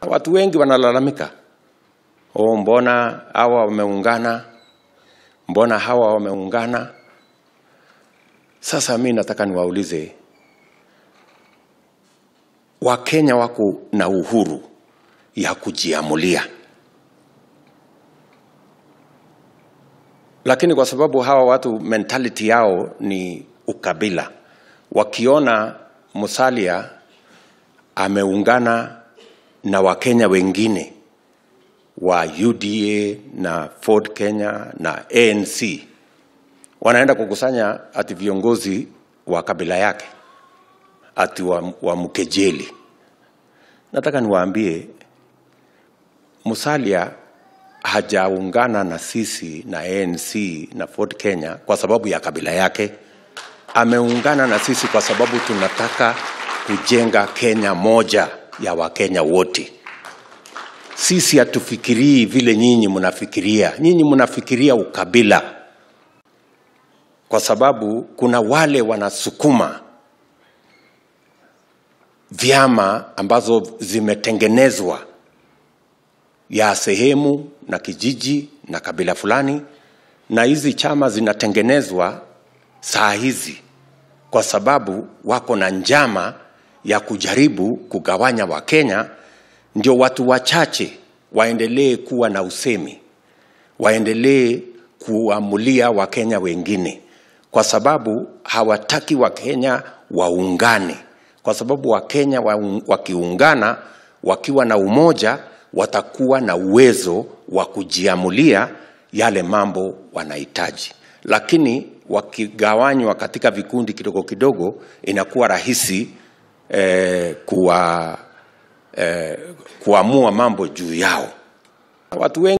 Watu wengi wanalalamika, oh, mbona hawa wameungana, mbona hawa wameungana. Sasa mi nataka niwaulize Wakenya wako na uhuru ya kujiamulia, lakini kwa sababu hawa watu mentality yao ni ukabila, wakiona Musalia ameungana na Wakenya wengine wa UDA na Ford Kenya na ANC wanaenda kukusanya ati viongozi wa kabila yake ati wa, wa mkejeli. Nataka niwaambie Musalia hajaungana na sisi na ANC na Ford Kenya kwa sababu ya kabila yake. Ameungana na sisi kwa sababu tunataka kujenga Kenya moja ya Wakenya wote. Sisi hatufikirii vile nyinyi mnafikiria. Nyinyi mnafikiria ukabila, kwa sababu kuna wale wanasukuma vyama ambazo zimetengenezwa ya sehemu na kijiji na kabila fulani, na hizi chama zinatengenezwa saa hizi kwa sababu wako na njama ya kujaribu kugawanya Wakenya ndio watu wachache waendelee kuwa na usemi, waendelee kuamulia Wakenya wengine, kwa sababu hawataki Wakenya waungane, kwa sababu Wakenya wakiungana, wakiwa na umoja, watakuwa na uwezo wa kujiamulia yale mambo wanahitaji, lakini wakigawanywa katika vikundi kidogo kidogo, inakuwa rahisi eh, kuwa, eh, kuamua mambo juu yao. Watu wengi